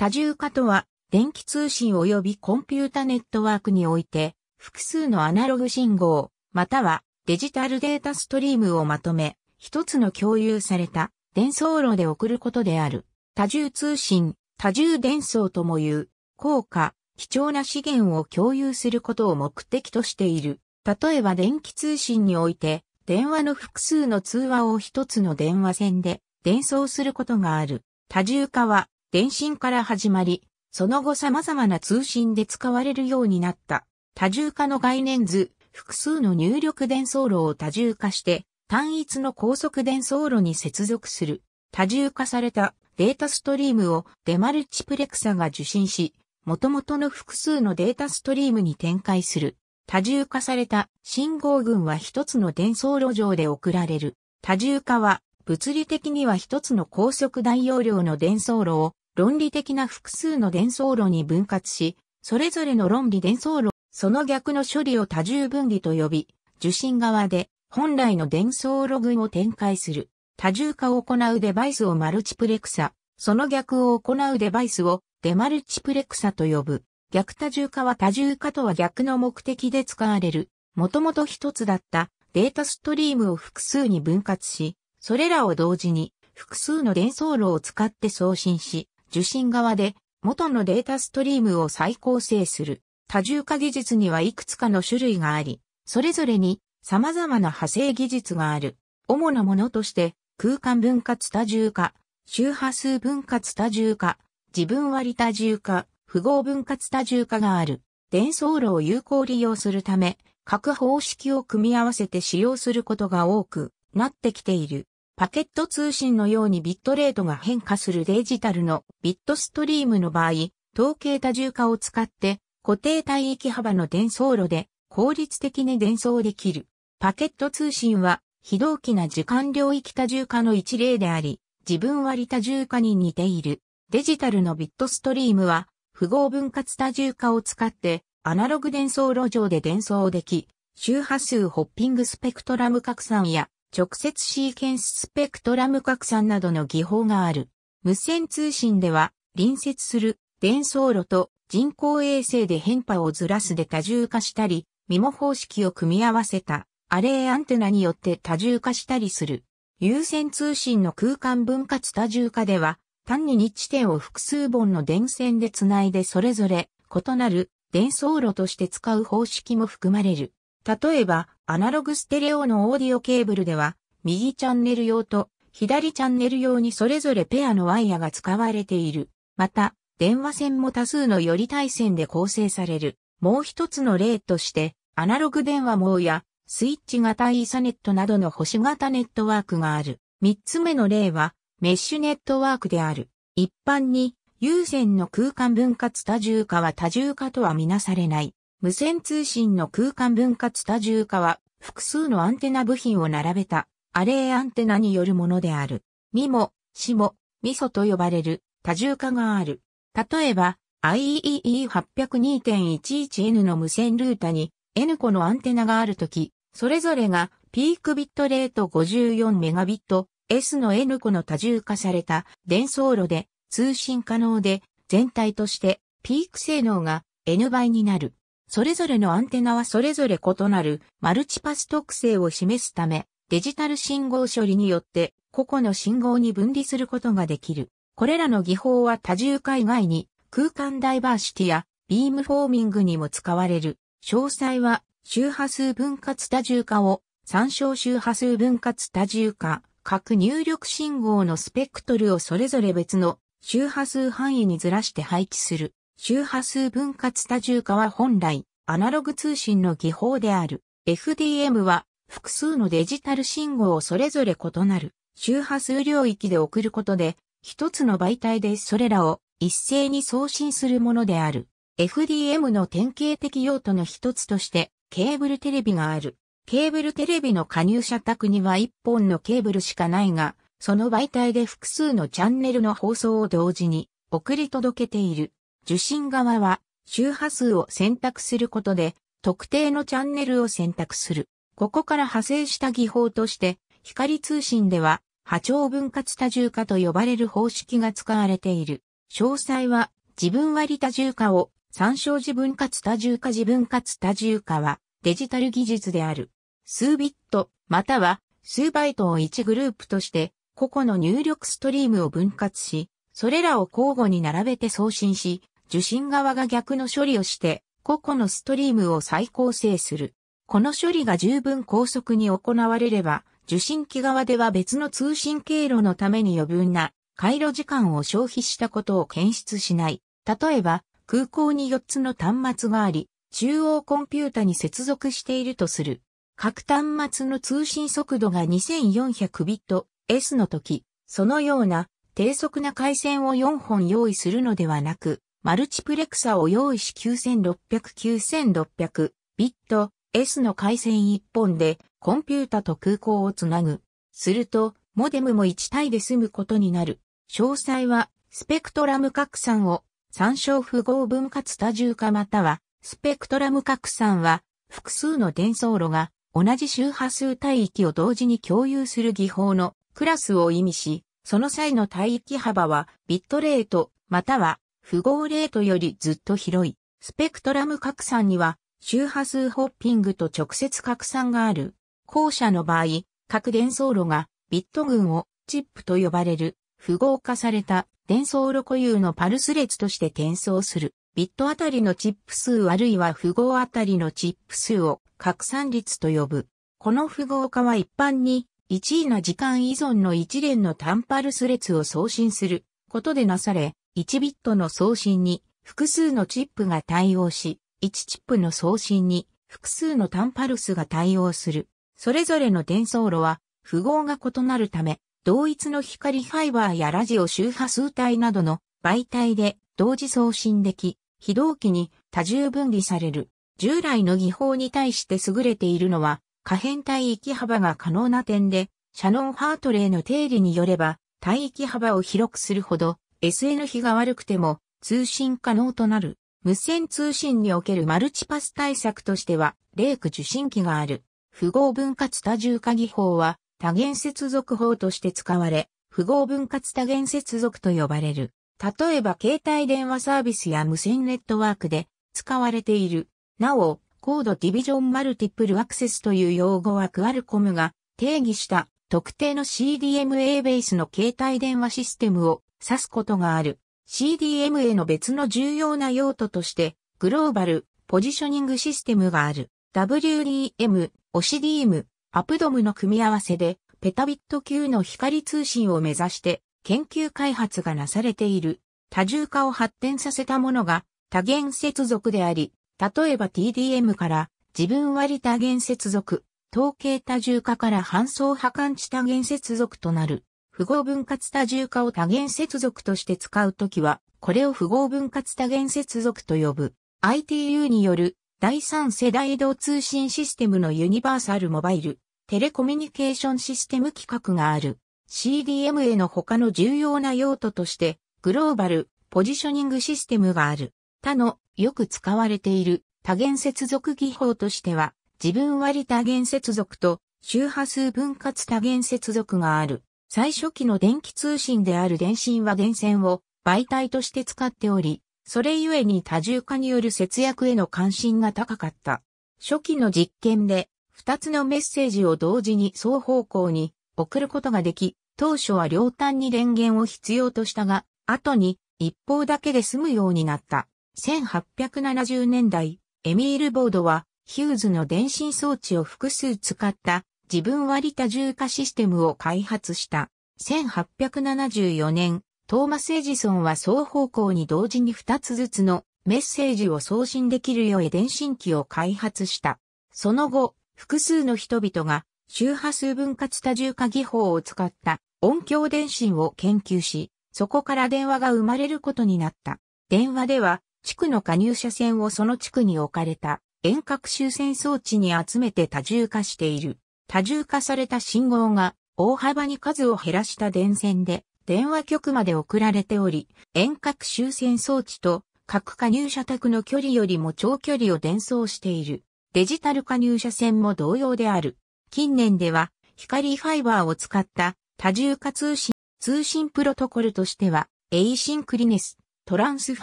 多重化とは、電気通信及びコンピュータネットワークにおいて、複数のアナログ信号、またはデジタルデータストリームをまとめ、一つの共有された伝送路で送ることである。多重通信、多重伝送とも言う、効果、貴重な資源を共有することを目的としている。例えば電気通信において、電話の複数の通話を一つの電話線で伝送することがある。多重化は電信から始まり、その後様々な通信で使われるようになった多重化の概念図、複数の入力伝送路を多重化して単一の高速伝送路に接続する多重化されたデータストリームをデマルチプレクサが受信し、元々の複数のデータストリームに展開する多重化された信号群は一つの伝送路上で送られる多重化は物理的には一つの高速大容量の伝送路を論理的な複数の伝送路に分割し、それぞれの論理伝送路、その逆の処理を多重分離と呼び、受信側で本来の伝送ロ群を展開する。多重化を行うデバイスをマルチプレクサ、その逆を行うデバイスをデマルチプレクサと呼ぶ。逆多重化は多重化とは逆の目的で使われる。もともと一つだったデータストリームを複数に分割し、それらを同時に複数の伝送路を使って送信し、受信側で元のデータストリームを再構成する多重化技術にはいくつかの種類があり、それぞれに様々な派生技術がある。主なものとして空間分割多重化、周波数分割多重化、自分割多重化、符号分割多重化がある。伝送路を有効利用するため、各方式を組み合わせて使用することが多くなってきている。パケット通信のようにビットレートが変化するデジタルのビットストリームの場合、統計多重化を使って固定帯域幅の伝送路で効率的に伝送できる。パケット通信は非同期な時間領域多重化の一例であり、自分割多重化に似ている。デジタルのビットストリームは符号分割多重化を使ってアナログ伝送路上で伝送でき、周波数ホッピングスペクトラム拡散や直接シーケンススペクトラム拡散などの技法がある。無線通信では、隣接する伝送路と人工衛星で変波をずらすで多重化したり、ミモ方式を組み合わせたアレーアンテナによって多重化したりする。有線通信の空間分割多重化では、単に日地点を複数本の電線でつないでそれぞれ異なる伝送路として使う方式も含まれる。例えば、アナログステレオのオーディオケーブルでは、右チャンネル用と左チャンネル用にそれぞれペアのワイヤが使われている。また、電話線も多数のより対線で構成される。もう一つの例として、アナログ電話網やスイッチ型イーサネットなどの星型ネットワークがある。三つ目の例は、メッシュネットワークである。一般に、有線の空間分割多重化は多重化とはみなされない。無線通信の空間分割多重化は、複数のアンテナ部品を並べた、アレイアンテナによるものである。ミモ、シモ、ミソと呼ばれる多重化がある。例えば、IEEE802.11N の無線ルータに N 個のアンテナがあるとき、それぞれがピークビットレート 54Mbps の N 個の多重化された伝送路で通信可能で全体としてピーク性能が N 倍になる。それぞれのアンテナはそれぞれ異なるマルチパス特性を示すため、デジタル信号処理によって個々の信号に分離することができる。これらの技法は多重化以外に空間ダイバーシティやビームフォーミングにも使われる。詳細は周波数分割多重化を参照周波数分割多重化、各入力信号のスペクトルをそれぞれ別の周波数範囲にずらして配置する。周波数分割多重化は本来、アナログ通信の技法である。FDM は、複数のデジタル信号をそれぞれ異なる、周波数領域で送ることで、一つの媒体でそれらを一斉に送信するものである。FDM の典型的用途の一つとして、ケーブルテレビがある。ケーブルテレビの加入者宅には一本のケーブルしかないが、その媒体で複数のチャンネルの放送を同時に送り届けている。受信側は周波数を選択することで特定のチャンネルを選択する。ここから派生した技法として光通信では波長分割多重化と呼ばれる方式が使われている。詳細は自分割多重化を参照自分割多重化自分割多重化はデジタル技術である。数ビットまたは数バイトを1グループとして個々の入力ストリームを分割し、それらを交互に並べて送信し、受信側が逆の処理をして、個々のストリームを再構成する。この処理が十分高速に行われれば、受信機側では別の通信経路のために余分な回路時間を消費したことを検出しない。例えば、空港に4つの端末があり、中央コンピュータに接続しているとする。各端末の通信速度が 2400bps の時、そのような低速な回線を4本用意するのではなく、マルチプレクサを用意し9600-9600ビット S の回線1本でコンピュータと空港をつなぐ。すると、モデムも1体で済むことになる。詳細は、スペクトラム拡散を参照符号分割多重化または、スペクトラム拡散は、複数の伝送路が同じ周波数帯域を同時に共有する技法のクラスを意味し、その際の帯域幅はビットレートまたは符号レートよりずっと広い、スペクトラム拡散には、周波数ホッピングと直接拡散がある。後者の場合、各伝送路がビット群をチップと呼ばれる符号化された伝送路固有のパルス列として転送する。ビットあたりのチップ数あるいは符号あたりのチップ数を拡散率と呼ぶ。この符号化は一般に1位な時間依存の一連の単パルス列を送信することでなされ、1ビットの送信に複数のチップが対応し、1チップの送信に複数の単パルスが対応する。それぞれの伝送路は符号が異なるため、同一の光ファイバーやラジオ周波数帯などの媒体で同時送信でき、非同期に多重分離される。従来の技法に対して優れているのは、可変帯域幅が可能な点で、シャノン・ハートレイの定理によれば、帯域幅を広くするほど、SN 比が悪くても通信可能となる。無線通信におけるマルチパス対策としては、レーク受信機がある。符号分割多重化技法は多元接続法として使われ、符号分割多元接続と呼ばれる。例えば携帯電話サービスや無線ネットワークで使われている。なお、コードディビジョンマルティプルアクセスという用語はクアルコムが定義した特定の CDMA ベースの携帯電話システムを指すことがある。CDM への別の重要な用途として、グローバル、ポジショニングシステムがある。WDM、OCDM、アプドムの組み合わせで、ペタビット級の光通信を目指して、研究開発がなされている。多重化を発展させたものが、多元接続であり、例えば TDM から自分割多元接続、統計多重化から搬送破管地多元接続となる。符号分割多重化を多元接続として使うときは、これを符号分割多元接続と呼ぶ。ITU による第三世代移動通信システムのユニバーサルモバイル、テレコミュニケーションシステム規格がある。CDMA の他の重要な用途として、グローバル、ポジショニングシステムがある。他の、よく使われている、多元接続技法としては、自分割多元接続と、周波数分割多元接続がある。最初期の電気通信である電信は電線を媒体として使っており、それゆえに多重化による節約への関心が高かった。初期の実験で、二つのメッセージを同時に双方向に送ることができ、当初は両端に電源を必要としたが、後に一方だけで済むようになった。1870年代、エミール・ボードは、ヒューズの電信装置を複数使った自分割多重化システムを開発した。1874年、トーマス・エジソンは双方向に同時に2つずつのメッセージを送信できるよう電信機を開発した。その後、複数の人々が周波数分割多重化技法を使った音響電信を研究し、そこから電話が生まれることになった。電話では、地区の加入者線をその地区に置かれた遠隔周線装置に集めて多重化している。多重化された信号が大幅に数を減らした電線で電話局まで送られており、遠隔終線装置と各加入者宅の距離よりも長距離を伝送している。デジタル加入者線も同様である。近年では光ファイバーを使った多重化通信、通信プロトコルとしては、エイシンクリネス、トランスフ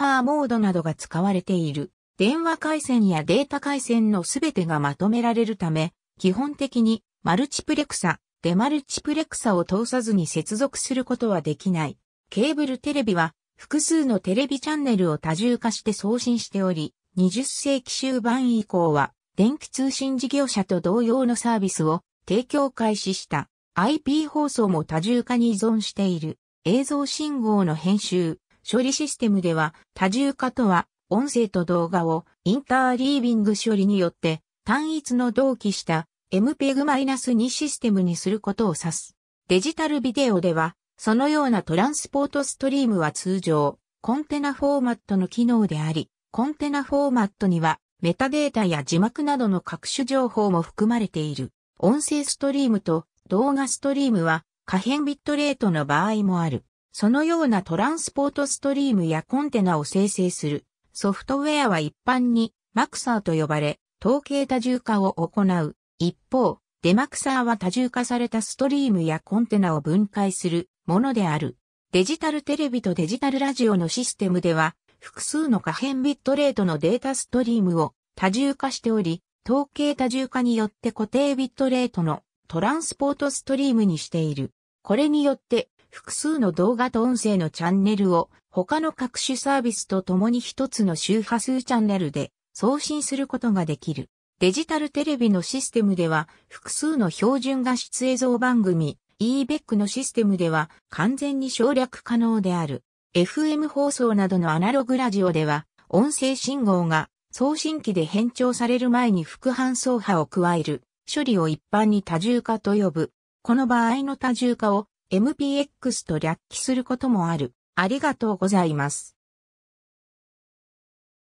ァーモードなどが使われている。電話回線やデータ回線のすべてがまとめられるため、基本的にマルチプレクサ、デマルチプレクサを通さずに接続することはできない。ケーブルテレビは複数のテレビチャンネルを多重化して送信しており、20世紀終盤以降は電気通信事業者と同様のサービスを提供開始した。IP 放送も多重化に依存している。映像信号の編集、処理システムでは多重化とは音声と動画をインターリービング処理によって単一の同期した MPEG-2 システムにすることを指す。デジタルビデオでは、そのようなトランスポートストリームは通常、コンテナフォーマットの機能であり、コンテナフォーマットには、メタデータや字幕などの各種情報も含まれている。音声ストリームと動画ストリームは、可変ビットレートの場合もある。そのようなトランスポートストリームやコンテナを生成するソフトウェアは一般にマクサーと呼ばれ、統計多重化を行う一方、デマクサーは多重化されたストリームやコンテナを分解するものである。デジタルテレビとデジタルラジオのシステムでは、複数の可変ビットレートのデータストリームを多重化しており、統計多重化によって固定ビットレートのトランスポートストリームにしている。これによって複数の動画と音声のチャンネルを他の各種サービスと共に一つの周波数チャンネルで送信することができる。デジタルテレビのシステムでは複数の標準画質映像番組 EBEC のシステムでは完全に省略可能である。FM 放送などのアナログラジオでは音声信号が送信機で変調される前に副反送波を加える処理を一般に多重化と呼ぶ。この場合の多重化を MPX と略記することもある。ありがとうございます。